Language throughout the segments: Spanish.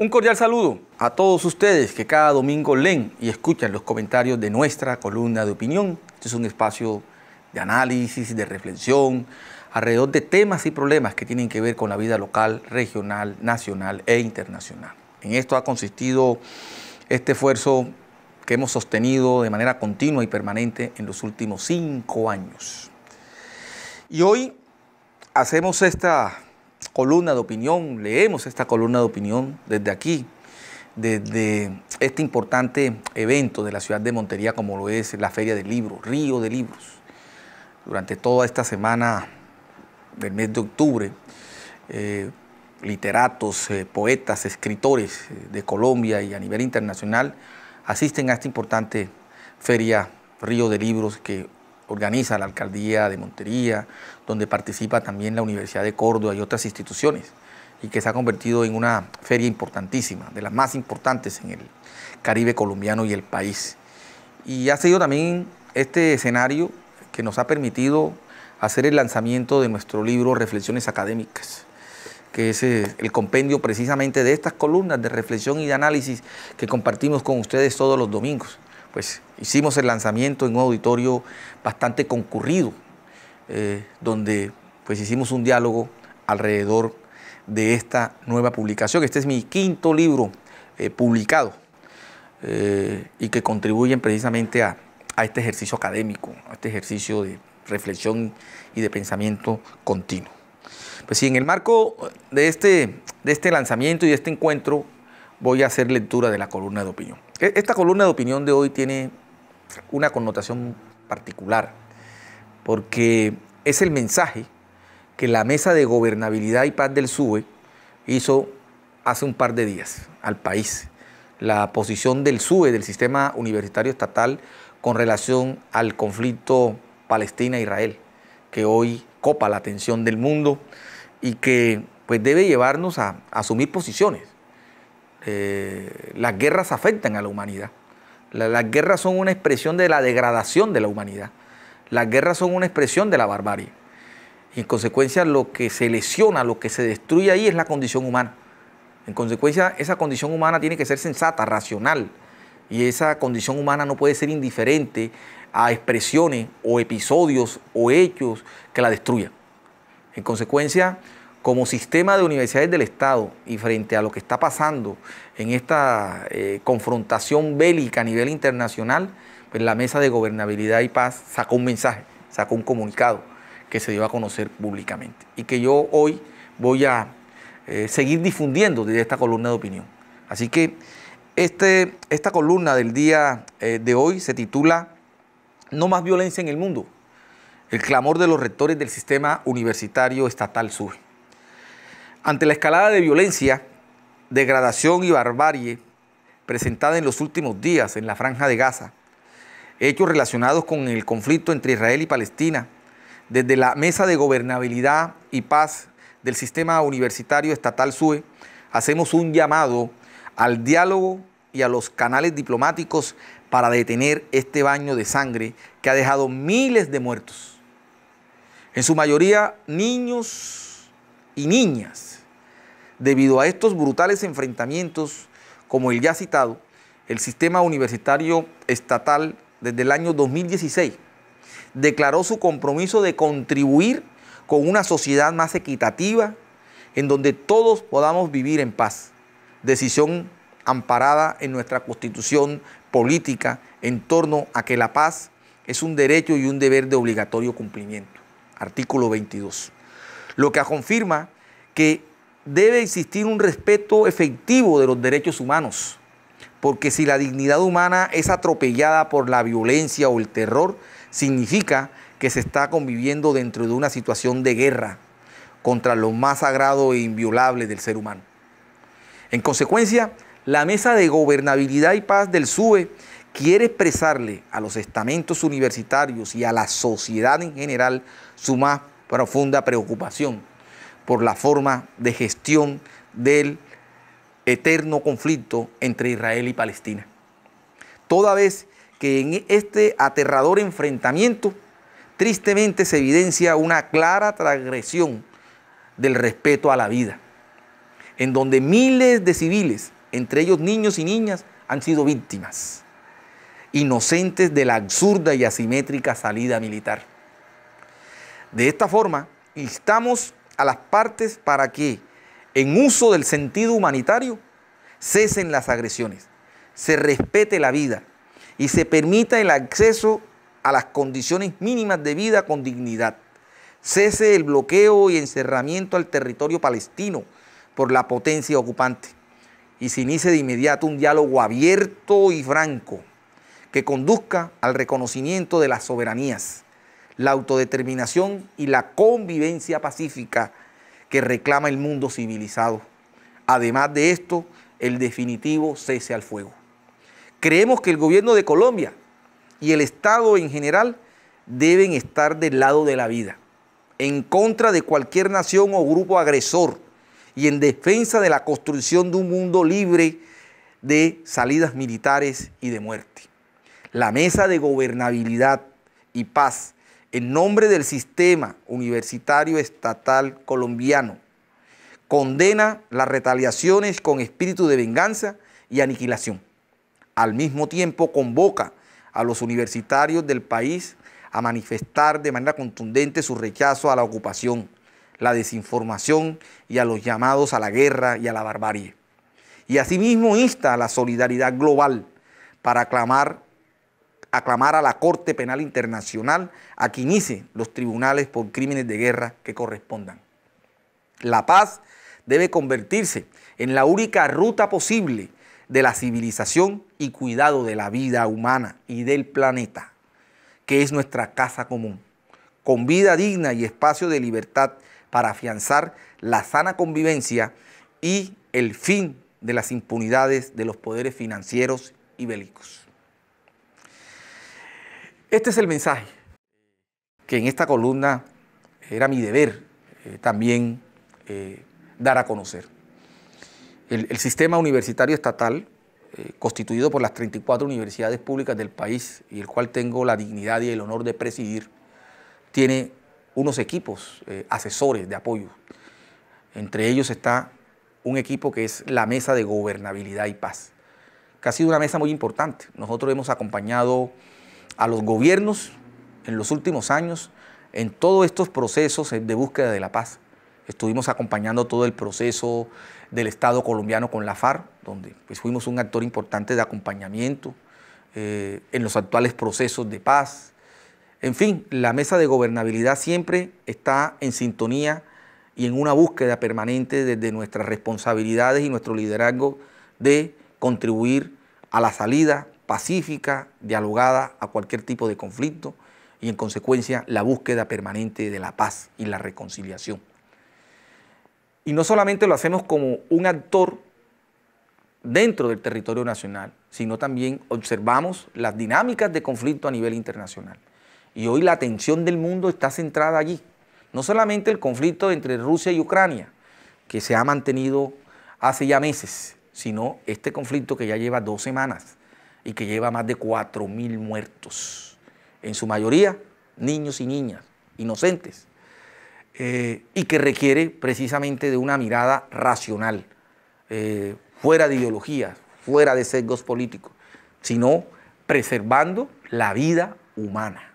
Un cordial saludo a todos ustedes que cada domingo leen y escuchan los comentarios de nuestra columna de opinión. Este es un espacio de análisis, de reflexión, alrededor de temas y problemas que tienen que ver con la vida local, regional, nacional e internacional. En esto ha consistido este esfuerzo que hemos sostenido de manera continua y permanente en los últimos cinco años. Y hoy hacemos esta columna de opinión, leemos esta columna de opinión desde aquí, desde este importante evento de la ciudad de Montería como lo es la Feria del Libro, Río de Libros. Durante toda esta semana del mes de octubre, eh, literatos, eh, poetas, escritores eh, de Colombia y a nivel internacional asisten a esta importante feria Río de Libros que organiza la alcaldía de Montería, donde participa también la Universidad de Córdoba y otras instituciones, y que se ha convertido en una feria importantísima, de las más importantes en el Caribe colombiano y el país. Y ha sido también este escenario que nos ha permitido hacer el lanzamiento de nuestro libro Reflexiones Académicas, que es eh, el compendio precisamente de estas columnas de reflexión y de análisis que compartimos con ustedes todos los domingos pues hicimos el lanzamiento en un auditorio bastante concurrido, eh, donde pues hicimos un diálogo alrededor de esta nueva publicación. Este es mi quinto libro eh, publicado eh, y que contribuyen precisamente a, este ejercicio académico, a este ejercicio de reflexión y de pensamiento continuo. Pues sí, en el marco de este, de este lanzamiento y de este encuentro voy a hacer lectura de la columna de opinión. E, esta columna de opinión de hoy tiene una connotación particular, porque es el mensaje que la Mesa de Gobernabilidad y Paz del SUE hizo hace un par de días al país. La posición del SUE, del Sistema Universitario Estatal, con relación al conflicto Palestina-Israel, que hoy copa la atención del mundo y que pues, debe llevarnos a asumir posiciones. Eh, las guerras afectan a la humanidad. las guerras son una expresión de la degradación de la humanidad. Las guerras son una expresión de la barbarie. Y en consecuencia lo que se lesiona, lo que se destruye ahí es la condición humana. En consecuencia esa condición humana tiene que ser sensata, racional. Y esa condición humana no puede ser indiferente a expresiones o episodios o hechos que la destruyan. En consecuencia, como sistema de universidades del Estado y frente a lo que está pasando en esta eh, confrontación bélica a nivel internacional, pues la Mesa de Gobernabilidad y Paz sacó un mensaje, sacó un comunicado que se dio a conocer públicamente y que yo hoy voy a eh, seguir difundiendo desde esta columna de opinión. Así que este, esta columna del día eh, de hoy se titula No más violencia en el mundo. El clamor de los rectores del sistema universitario estatal sube. Ante la escalada de violencia, degradación y barbarie presentada en los últimos días en la franja de Gaza, hechos relacionados con el conflicto entre Israel y Palestina, desde la Mesa de Gobernabilidad y Paz del Sistema Universitario Estatal SUE, hacemos un llamado al diálogo y a los canales diplomáticos para detener este baño de sangre que ha dejado miles de muertos, en su mayoría niños y niñas. Debido a estos brutales enfrentamientos, como el ya citado, el sistema universitario estatal desde el año 2016 declaró su compromiso de contribuir con una sociedad más equitativa en donde todos podamos vivir en paz. Decisión amparada en nuestra constitución política en torno a que la paz es un derecho y un deber de obligatorio cumplimiento. Artículo 22 lo que confirma que debe existir un respeto efectivo de los derechos humanos, porque si la dignidad humana es atropellada por la violencia o el terror, significa que se está conviviendo dentro de una situación de guerra contra lo más sagrado e inviolable del ser humano. En consecuencia, la Mesa de Gobernabilidad y Paz del SUE quiere expresarle a los estamentos universitarios y a la sociedad en general su más profunda preocupación por la forma de gestión del eterno conflicto entre Israel y Palestina. Toda vez que en este aterrador enfrentamiento tristemente se evidencia una clara transgresión del respeto a la vida, en donde miles de civiles, entre ellos niños y niñas, han sido víctimas, inocentes de la absurda y asimétrica salida militar. De esta forma, instamos a las partes para que, en uso del sentido humanitario, cesen las agresiones, se respete la vida y se permita el acceso a las condiciones mínimas de vida con dignidad. Cese el bloqueo y encerramiento al territorio palestino por la potencia ocupante y se inicie de inmediato un diálogo abierto y franco que conduzca al reconocimiento de las soberanías la autodeterminación y la convivencia pacífica que reclama el mundo civilizado. Además de esto, el definitivo cese al fuego. Creemos que el gobierno de Colombia y el Estado en general deben estar del lado de la vida, en contra de cualquier nación o grupo agresor y en defensa de la construcción de un mundo libre de salidas militares y de muerte. La mesa de gobernabilidad y paz en nombre del sistema universitario estatal colombiano, condena las retaliaciones con espíritu de venganza y aniquilación. Al mismo tiempo convoca a los universitarios del país a manifestar de manera contundente su rechazo a la ocupación, la desinformación y a los llamados a la guerra y a la barbarie. Y asimismo insta a la solidaridad global para aclamar aclamar a la Corte Penal Internacional a que inicie los tribunales por crímenes de guerra que correspondan. La paz debe convertirse en la única ruta posible de la civilización y cuidado de la vida humana y del planeta, que es nuestra casa común, con vida digna y espacio de libertad para afianzar la sana convivencia y el fin de las impunidades de los poderes financieros y bélicos. Este es el mensaje que en esta columna era mi deber eh, también eh, dar a conocer. El, sistema universitario estatal, eh, constituido por las 34 universidades públicas del país y el cual tengo la dignidad y el honor de presidir, tiene unos equipos asesores de apoyo. Entre ellos está un equipo que es la Mesa de Gobernabilidad y Paz, que ha sido una mesa muy importante. Nosotros hemos acompañado a los gobiernos en los últimos años en todos estos procesos de búsqueda de la paz. Estuvimos acompañando todo el proceso del Estado colombiano con la FARC, donde pues, fuimos un actor importante de acompañamiento eh, en los actuales procesos de paz. En fin, la mesa de gobernabilidad siempre está en sintonía y en una búsqueda permanente desde nuestras responsabilidades y nuestro liderazgo de contribuir a la salida pacífica, dialogada a cualquier tipo de conflicto y en consecuencia la búsqueda permanente de la paz y la reconciliación. Y no solamente lo hacemos como un actor dentro del territorio nacional, sino también observamos las dinámicas de conflicto a nivel internacional. Y hoy la atención del mundo está centrada allí. No solamente el conflicto entre Rusia y Ucrania, que se ha mantenido hace ya meses, sino este conflicto que ya lleva dos semanas y que lleva más de 4.000 muertos, en su mayoría niños y niñas, inocentes, eh, y que requiere precisamente de una mirada racional, eh, fuera de ideologías, fuera de sesgos políticos, sino preservando la vida humana.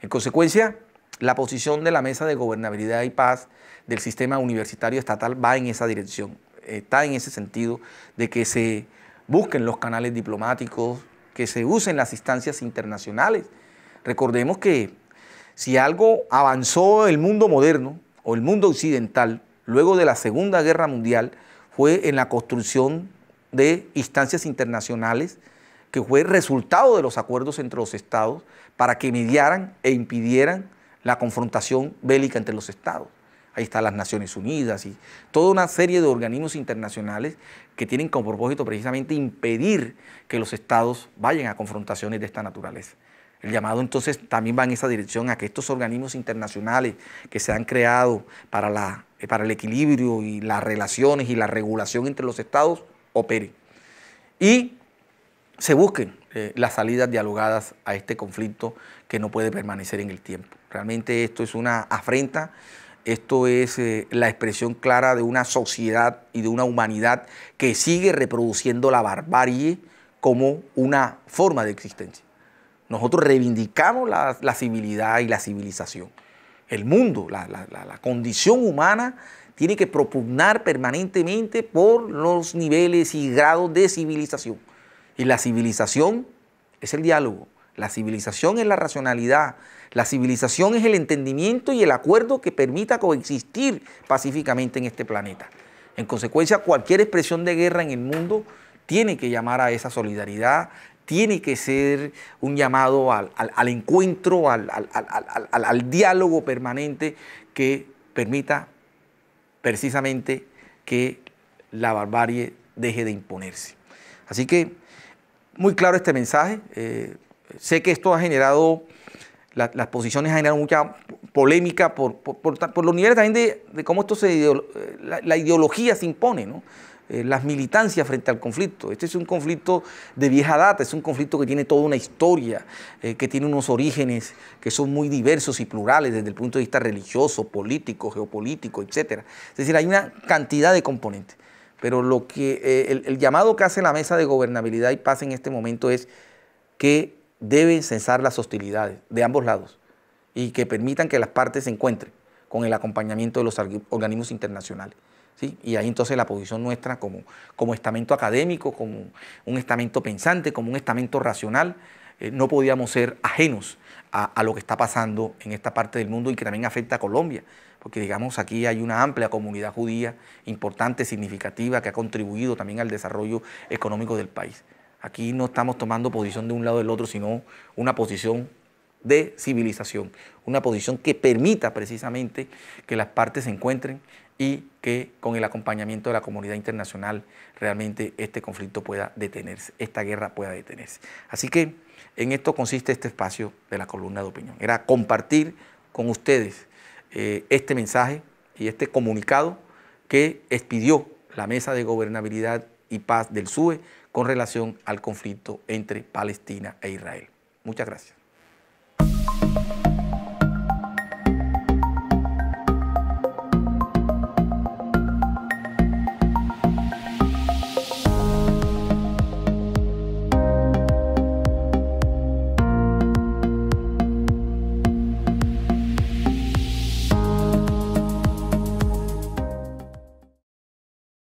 En consecuencia, la posición de la Mesa de Gobernabilidad y Paz del sistema universitario estatal va en esa dirección, está en ese sentido de que se busquen los canales diplomáticos, que se usen las instancias internacionales. Recordemos que si algo avanzó el mundo moderno o el mundo occidental luego de la Segunda Guerra Mundial fue en la construcción de instancias internacionales que fue resultado de los acuerdos entre los estados para que mediaran e impidieran la confrontación bélica entre los estados ahí están las Naciones Unidas y toda una serie de organismos internacionales que tienen como propósito precisamente impedir que los estados vayan a confrontaciones de esta naturaleza. El llamado entonces también va en esa dirección a que estos organismos internacionales que se han creado para, la, eh, para el equilibrio y las relaciones y la regulación entre los estados operen. Y se busquen eh, las salidas dialogadas a este conflicto que no puede permanecer en el tiempo. Realmente esto es una afrenta esto es eh, la expresión clara de una sociedad y de una humanidad que sigue reproduciendo la barbarie como una forma de existencia. Nosotros reivindicamos la, civilidad y la civilización. El mundo, la, la condición humana tiene que propugnar permanentemente por los niveles y grados de civilización. Y la civilización es el diálogo. La civilización es la racionalidad. La civilización es el entendimiento y el acuerdo que permita coexistir pacíficamente en este planeta. En consecuencia, cualquier expresión de guerra en el mundo tiene que llamar a esa solidaridad, tiene que ser un llamado al, encuentro, al, diálogo permanente que permita precisamente que la barbarie deje de imponerse. Así que muy claro este mensaje. Eh, sé que esto ha generado, las posiciones han generado mucha polémica por, por, los niveles también de, cómo esto se, eh, la, ideología se impone, eh, las militancias frente al conflicto. Este es un conflicto de vieja data, es un conflicto que tiene toda una historia, eh, que tiene unos orígenes que son muy diversos y plurales desde el punto de vista religioso, político, geopolítico, etc. Es decir, hay una cantidad de componentes. Pero lo que, el, el llamado que hace la mesa de gobernabilidad y paz en este momento es que deben cesar las hostilidades de ambos lados y que permitan que las partes se encuentren con el acompañamiento de los organismos internacionales. Y ahí entonces la posición nuestra como, estamento académico, como un estamento pensante, como un estamento racional, eh, no podíamos ser ajenos a, lo que está pasando en esta parte del mundo y que también afecta a Colombia, porque digamos aquí hay una amplia comunidad judía importante, significativa, que ha contribuido también al desarrollo económico del país. Aquí no estamos tomando posición de un lado o del otro, sino una posición de civilización, una posición que permita precisamente que las partes se encuentren y que con el acompañamiento de la comunidad internacional realmente este conflicto pueda detenerse, esta guerra pueda detenerse. Así que en esto consiste este espacio de la columna de opinión. Era compartir con ustedes eh, este mensaje y este comunicado que expidió la Mesa de Gobernabilidad y Paz del SUE con relación al conflicto entre Palestina e Israel. Muchas gracias.